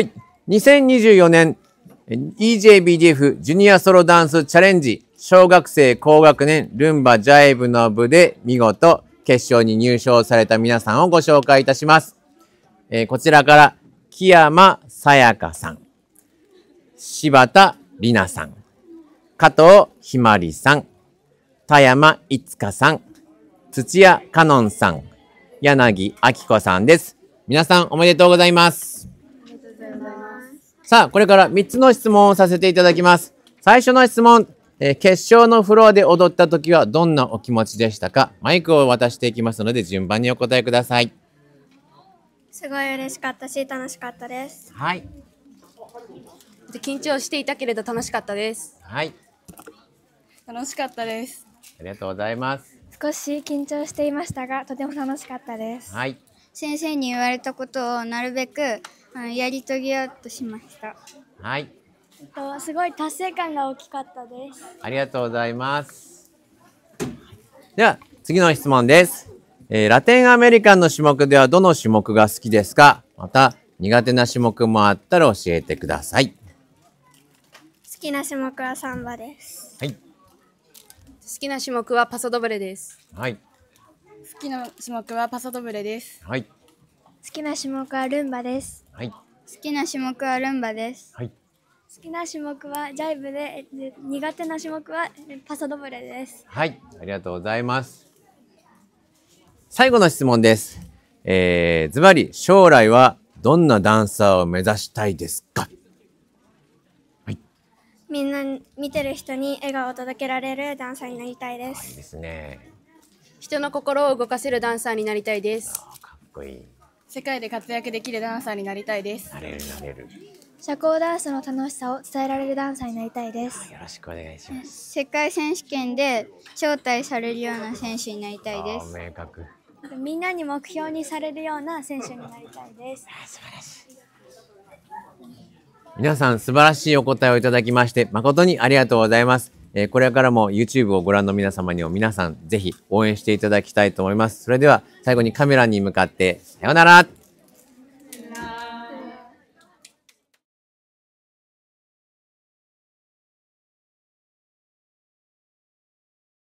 はい。2024年 EJBGF ジュニアソロダンスチャレンジ小学生高学年ルンバジャイブの部で見事決勝に入賞された皆さんをご紹介いたします。えー、こちらから木山さやかさん、柴田里奈さん、加藤ひまりさん、田山いつかさん、土屋かのんさん、柳あきこさんです。皆さんおめでとうございます。さあ、これから3つの質問をさせていただきます。最初の質問。えー、決勝のフロアで踊った時はどんなお気持ちでしたかマイクを渡していきますので順番にお答えください。すごい嬉しかったし楽しかったです。はい。緊張していたけれど楽しかったです。はい。楽しかったです。ありがとうございます。少し緊張していましたがとても楽しかったです。はい。先生に言われたことをなるべくやり遂げようとしました。はい。とすごい達成感が大きかったです。ありがとうございます。では次の質問です。えー、ラテンアメリカンの種目ではどの種目が好きですかまた苦手な種目もあったら教えてください。好きな種目はサンバです。はい。好きな種目はパソドブレです。はい。好きな種目はパソドブレです。はい。好きな種目はルンバです。はい。好きな種目はルンバです。はい。好きな種目はジャイブで、苦手な種目はパソドブレです。はい、ありがとうございます。最後の質問です。えー、ズバリ将来はどんなダンサーを目指したいですか。はい。みんな見てる人に笑顔を届けられるダンサーになりたいです。いいですね。人の心を動かせるダンサーになりたいです。かっこいい。世界で活躍できるダンサーになりたいですなれるなれる社交ダンスの楽しさを伝えられるダンサーになりたいですよろしくお願いします世界選手権で招待されるような選手になりたいです明確みんなに目標にされるような選手になりたいです素晴らしい皆さん素晴らしいお答えをいただきまして誠にありがとうございますえー、これからも YouTube をご覧の皆様にも皆さんぜひ応援していただきたいと思います。それでは最後にカメラに向かってさようなら